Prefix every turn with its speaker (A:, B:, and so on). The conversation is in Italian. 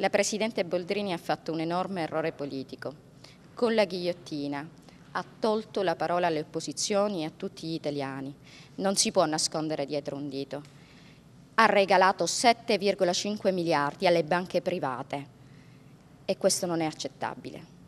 A: La Presidente Boldrini ha fatto un enorme errore politico. Con la ghigliottina ha tolto la parola alle opposizioni e a tutti gli italiani. Non si può nascondere dietro un dito. Ha regalato 7,5 miliardi alle banche private e questo non è accettabile.